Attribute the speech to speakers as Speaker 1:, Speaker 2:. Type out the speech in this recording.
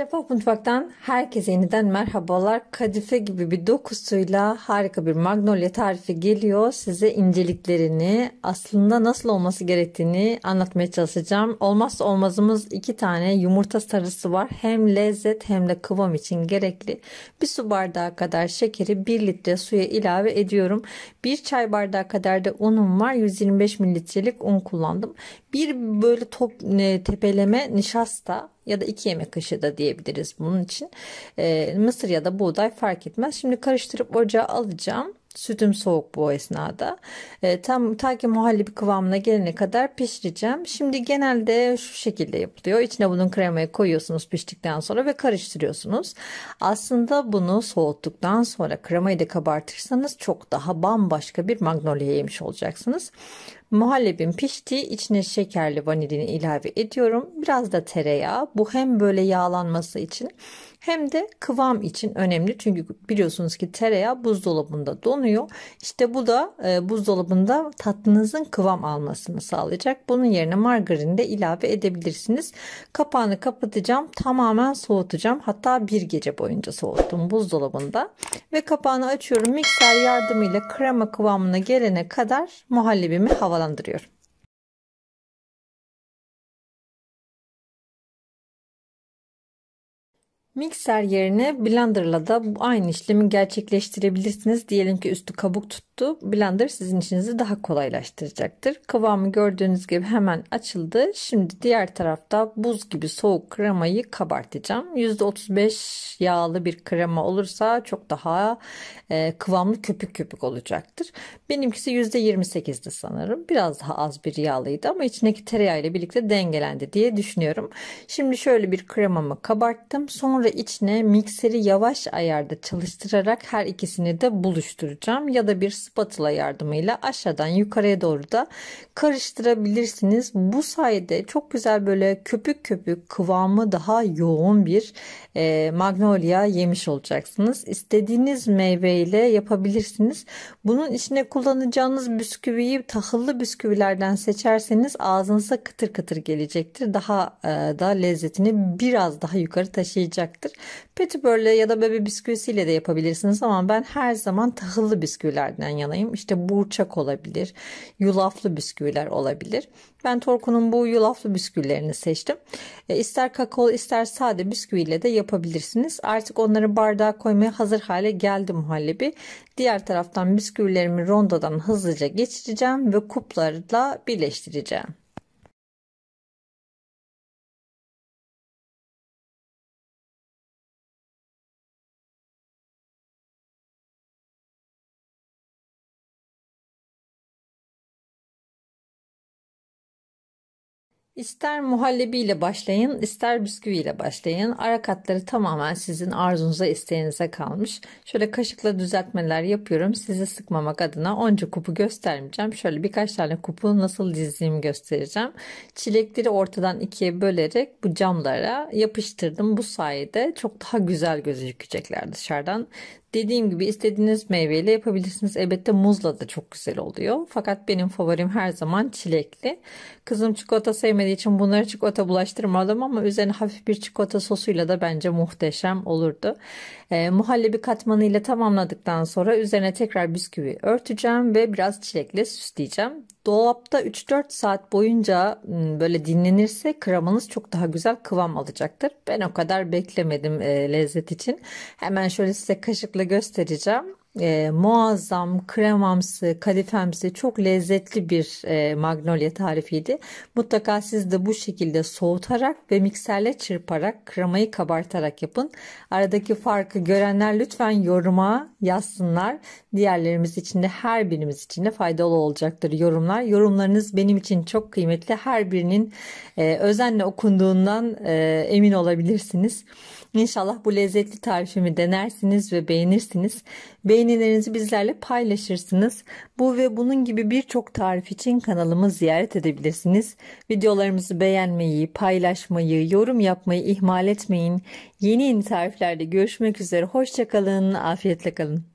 Speaker 1: Şeffaf Mutfak'tan herkese yeniden merhabalar. Kadife gibi bir dokusuyla harika bir magnolia tarifi geliyor. Size inceliklerini, aslında nasıl olması gerektiğini anlatmaya çalışacağım. Olmazsa olmazımız iki tane yumurta sarısı var. Hem lezzet hem de kıvam için gerekli. Bir su bardağı kadar şekeri 1 litre suya ilave ediyorum. Bir çay bardağı kadar da unum var. 125 mililitrelik un kullandım. Bir böyle top e, tepeleme nişasta ya da 2 yemek kaşığı da diyebiliriz bunun için. E, mısır ya da buğday fark etmez. Şimdi karıştırıp ocağa alacağım. Sütüm soğuk bu esnada. E, tam ta ki muhallebi kıvamına gelene kadar pişireceğim. Şimdi genelde şu şekilde yapılıyor. İçine bunun kremayı koyuyorsunuz piştikten sonra ve karıştırıyorsunuz. Aslında bunu soğuttuktan sonra kremayı da kabartırsanız çok daha bambaşka bir magnolia yemiş olacaksınız. Muhallebin piştiği içine şekerli vanilini ilave ediyorum. Biraz da tereyağı. Bu hem böyle yağlanması için hem de kıvam için önemli. Çünkü biliyorsunuz ki tereyağı buzdolabında donuyor. İşte bu da e, buzdolabında tatlınızın kıvam almasını sağlayacak. Bunun yerine margarin de ilave edebilirsiniz. Kapağını kapatacağım. Tamamen soğutacağım. Hatta bir gece boyunca soğuttum buzdolabında. Ve kapağını açıyorum. Mikser yardımıyla krema kıvamına gelene kadar muhallebimi havalandırıyorum havalandırıyor. Mikser yerine blenderla da aynı işlemi gerçekleştirebilirsiniz. Diyelim ki üstü kabuk tuttu. Blender sizin işinizi daha kolaylaştıracaktır. Kıvamı gördüğünüz gibi hemen açıldı. Şimdi diğer tarafta buz gibi soğuk kremayı kabartacağım. %35 yağlı bir krema olursa çok daha e, kıvamlı köpük köpük olacaktır. Benimkisi %28'di sanırım. Biraz daha az bir yağlıydı ama içindeki tereyağı ile birlikte dengelendi diye düşünüyorum. Şimdi şöyle bir kremamı kabarttım. Sonra Sonra içine mikseri yavaş ayarda çalıştırarak her ikisini de buluşturacağım. Ya da bir spatula yardımıyla aşağıdan yukarıya doğru da karıştırabilirsiniz. Bu sayede çok güzel böyle köpük köpük kıvamı daha yoğun bir e, magnolia yemiş olacaksınız. İstediğiniz meyveyle yapabilirsiniz. Bunun içine kullanacağınız bisküviyi tahıllı bisküvilerden seçerseniz ağzınıza kıtır kıtır gelecektir. Daha e, da lezzetini biraz daha yukarı taşıyacak olacaktır. Petibörle ya da bebe bisküvisiyle de yapabilirsiniz ama ben her zaman tahıllı bisküvilerden yanayım. İşte burçak olabilir, yulaflı bisküviler olabilir. Ben Torku'nun bu yulaflı bisküvilerini seçtim. E, ister kakao ister sade bisküviyle de yapabilirsiniz. Artık onları bardağa koymaya hazır hale geldi muhallebi. Diğer taraftan bisküvilerimi rondodan hızlıca geçireceğim ve kuplarla birleştireceğim. İster muhallebiyle başlayın, ister bisküviyle başlayın. Ara katları tamamen sizin arzunuza, isteğinize kalmış. Şöyle kaşıkla düzeltmeler yapıyorum. Sizi sıkmamak adına onca kupu göstermeyeceğim. Şöyle birkaç tane kupu nasıl dizdiğimi göstereceğim. Çilekleri ortadan ikiye bölerek bu camlara yapıştırdım. Bu sayede çok daha güzel gözükecekler dışarıdan. Dediğim gibi istediğiniz meyveyle yapabilirsiniz. Elbette muzla da çok güzel oluyor. Fakat benim favorim her zaman çilekli. Kızım çikolata sevmediği için bunları çikolata bulaştırmadım ama üzerine hafif bir çikolata sosuyla da bence muhteşem olurdu. E, muhallebi katmanıyla tamamladıktan sonra üzerine tekrar bisküvi örteceğim ve biraz çilekle süsleyeceğim. Dolapta 3-4 saat boyunca ıı, böyle dinlenirse kremanız çok daha güzel kıvam alacaktır. Ben o kadar beklemedim e, lezzet için. Hemen şöyle size kaşıkla göstereceğim e, muazzam kremamsı, kadifemsi çok lezzetli bir e, magnolia tarifiydi. Mutlaka siz de bu şekilde soğutarak ve mikserle çırparak kremayı kabartarak yapın. Aradaki farkı görenler lütfen yoruma yazsınlar. Diğerlerimiz için de her birimiz için de faydalı olacaktır yorumlar. Yorumlarınız benim için çok kıymetli. Her birinin e, özenle okunduğundan e, emin olabilirsiniz. İnşallah bu lezzetli tarifimi denersiniz ve beğenirsiniz. Beğen Beğenilerinizi bizlerle paylaşırsınız. Bu ve bunun gibi birçok tarif için kanalımı ziyaret edebilirsiniz. Videolarımızı beğenmeyi, paylaşmayı, yorum yapmayı ihmal etmeyin. Yeni yeni tariflerde görüşmek üzere. Hoşçakalın, afiyetle kalın.